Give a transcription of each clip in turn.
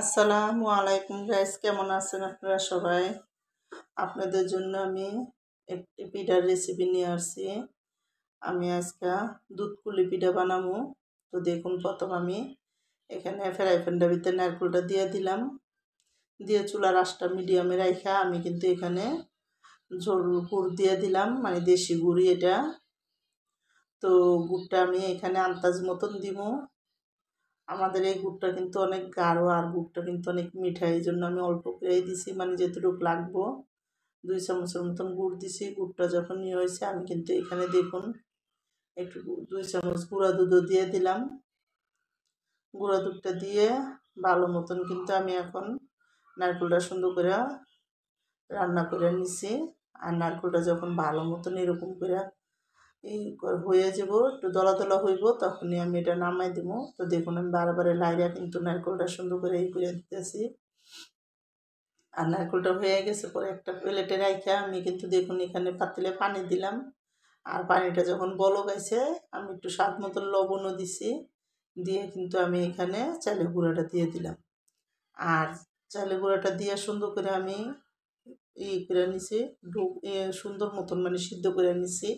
আসসালামু আলাইকুম গাইস কেমন আছেন আপনারা সবাই আপনাদের জন্য আমি একটি পিঠার রেসিপি নিয়ে আসছি আমি আজকে দুধকুলি পিঠা বানাবো তো দেখুন প্রথম আমি এখানে ফ্রাই প্যানটার ভিতরে নারকেলটা দিয়ে দিলাম দিয়ে চুলার রাসটা মিডিয়ামে রাখা আমি কিন্তু এখানে ঝোল গুড় দিয়ে দিলাম মানে দেশি গুড়ি এটা তো গুড়টা আমি এখানে আন্দাজ মতন দিব আমাদের এই গুড়টা কিন্তু অনেক গাঢ় আর গুড়টা কিন্তু অনেক মিঠাই এই জন্য আমি অল্প করেই দিছি মানে যেটুকু লাগবো দুই চামচের মতন গুড় দিছি গুড়টা যখন ইয়ে হয়েছে আমি কিন্তু এখানে দেখুন একটু দুই চামচ গুঁড়া দুধও দিয়ে দিলাম গুঁড়া দুধটা দিয়ে ভালো মতন কিন্তু আমি এখন নারকেলটা সুন্দর করে রান্না করে নিছি আর নারকেলটা যখন ভালো মতন এরকম করে এই হয়ে যাব একটু দলা দলা হইব তখনই আমি এটা নামাই দিব তো দেখুন আমি বারবারে লাইরা কিন্তু নারকোলটা সুন্দর করে এই করে দিতেছি আর নারকেলটা হয়ে গেছে পরে একটা প্লেটে রাখা আমি কিন্তু দেখুন এখানে পাতিলে পানি দিলাম আর পানিটা যখন বলক গেছে আমি একটু স্বাদ মতন লবণও দিছি দিয়ে কিন্তু আমি এখানে চালে গুঁড়াটা দিয়ে দিলাম আর চালে গুঁড়াটা দিয়ে সুন্দর করে আমি ই করে নিছি সুন্দর মতন মানে সিদ্ধ করে নিছি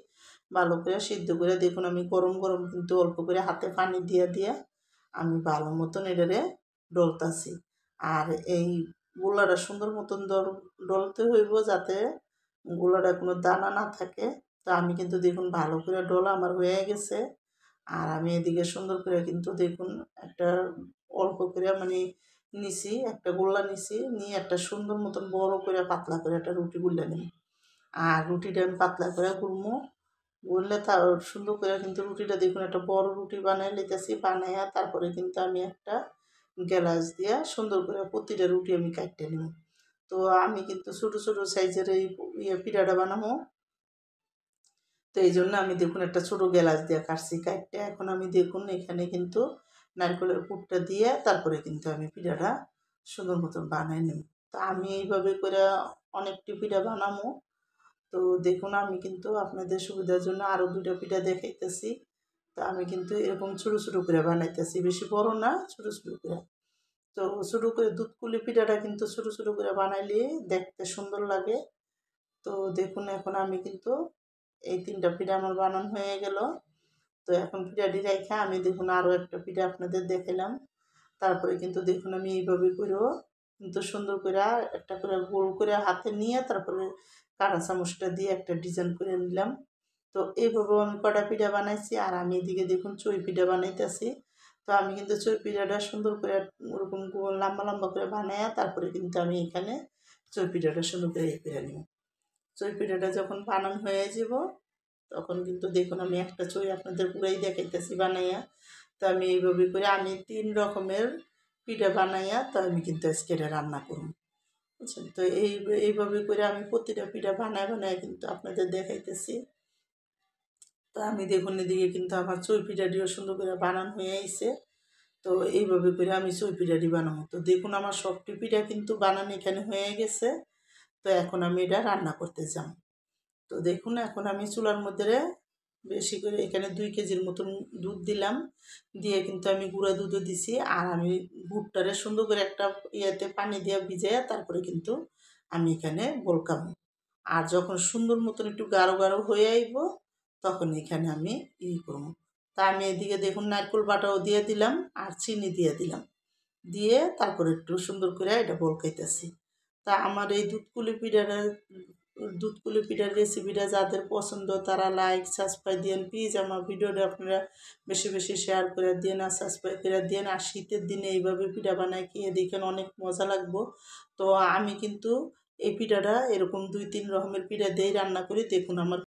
ভালো করে সিদ্ধ করে দেখুন আমি গরম গরম কিন্তু অল্প করে হাতে পানি দিয়ে দিয়ে আমি ভালো মতন এটারে ডলতাছি আর এই গোলাটা সুন্দর মতন ডলতে হইব যাতে গোলাটা কোনো দানা না থাকে তো আমি কিন্তু দেখুন ভালো করে ডল আমার হয়ে গেছে আর আমি এদিকে সুন্দর করে কিন্তু দেখুন একটা অল্প করে মানে নিছি একটা গোল্লা নিছি নিয়ে একটা সুন্দর মতন বড় করে পাতলা করে একটা রুটি গুল্লা নিই আর রুটিটা আমি পাতলা করে করবো বললে তার সুন্দর করে কিন্তু রুটিটা দেখুন একটা বড় রুটি বানাই লিতেছি বানাইয়া তারপরে কিন্তু আমি একটা গ্যালাস দিয়া সুন্দর করে প্রতিটা রুটি আমি কাটতে নেব তো আমি কিন্তু ছোটো ছোটো সাইজের এই ইয়ে পিঠাটা বানাবো তো এই জন্য আমি দেখুন একটা ছোটো গ্যালাস দিয়ে কাটছি কাটতে এখন আমি দেখুন এখানে কিন্তু নারকেলের পুটটা দিয়ে তারপরে কিন্তু আমি পিঠাটা সুন্দর মতন বানাই নেব তো আমি এইভাবে করে অনেকটি পিঠা বানাবো তো দেখুন আমি কিন্তু আপনাদের সুবিধার জন্য আরও দুটা পিঠা দেখাইতেছি তো আমি কিন্তু এরকম ছোটো ছোটো করে বানাইতেছি বেশি বড় না ছোটো ছোটো করে তো ছোটো করে দুধ পিঠাটা কিন্তু ছোটো ছোটো করে বানাইলে দেখতে সুন্দর লাগে তো দেখুন এখন আমি কিন্তু এই তিনটা পিঠা আমার বানানো হয়ে গেল তো এখন পিঠাটি রেখে আমি দেখুন আরও একটা পিঠা আপনাদের দেখালাম তারপরে কিন্তু দেখুন আমি এইভাবে করেও কিন্তু সুন্দর করে একটা করে গোল করে হাতে নিয়ে তারপরে কাঁটা চামচটা দিয়ে একটা ডিজাইন করে নিলাম তো এইভাবেও আমি কটা পিঠা বানাইছি আর আমি এদিকে দেখুন চই পিঠা বানাইতেছি তো আমি কিন্তু চই পিঠাটা সুন্দর করে ওরকম গোল লম্বা লম্বা করে বানাইয়া তারপরে কিন্তু আমি এখানে চই পিঠাটা সুন্দর করে এই করে নিই চই পিঠাটা যখন বানানো হয়ে যাব তখন কিন্তু দেখুন আমি একটা চই আপনাদের পুরাই দেখাইতেছি বানাইয়া তো আমি এইভাবে করে আমি তিন রকমের পিঠা বানাইয়া তো আমি কিন্তু আজকে রান্না করব বুঝছেন তো এই এইভাবে করে আমি প্রতিটা পিঠা বানায় বানায় কিন্তু আপনাদের দেখাইতেছি তো আমি দেখুন এদিকে কিন্তু আমার চই পিঠাটিও সুন্দর করে বানানো হয়ে আইসে তো এইভাবে করে আমি চই পিঠাটি বানাবো তো দেখুন আমার সবটি পিঠা কিন্তু বানানো এখানে হয়ে গেছে তো এখন আমি এটা রান্না করতে যাব তো দেখুন এখন আমি চুলার মধ্যে বেশি করে এখানে দুই কেজির মতন দুধ দিলাম দিয়ে কিন্তু আমি গুঁড়া দুধও দিছি আর আমি ভুট্টারে সুন্দর করে একটা ইয়েতে পানি দিয়ে ভিজাইয়া তারপরে কিন্তু আমি এখানে বলকাম আর যখন সুন্দর মতন একটু গাঢ় গাঢ় হয়ে আইব তখন এখানে আমি ই করবো তা আমি এদিকে দেখুন নারকোল বাটাও দিয়ে দিলাম আর চিনি দিয়ে দিলাম দিয়ে তারপরে একটু সুন্দর করে এটা বলকাইতেছি তা আমার এই দুধ কুলি পিঠাটা কুলি পিঠার রেসিপিটা যাদের পছন্দ তারা লাইক সাবস্ক্রাইব দিন প্লিজ আমার ভিডিওটা আপনারা বেশি বেশি শেয়ার করে দিন আর সাবস্ক্রাইব করে দিন আর শীতের দিনে এইভাবে পিঠা বানায় খেয়ে দেখেন অনেক মজা লাগবো তো আমি কিন্তু এই পিঠাটা এরকম দুই তিন রকমের পিঠা দিয়েই রান্না করি দেখুন আমার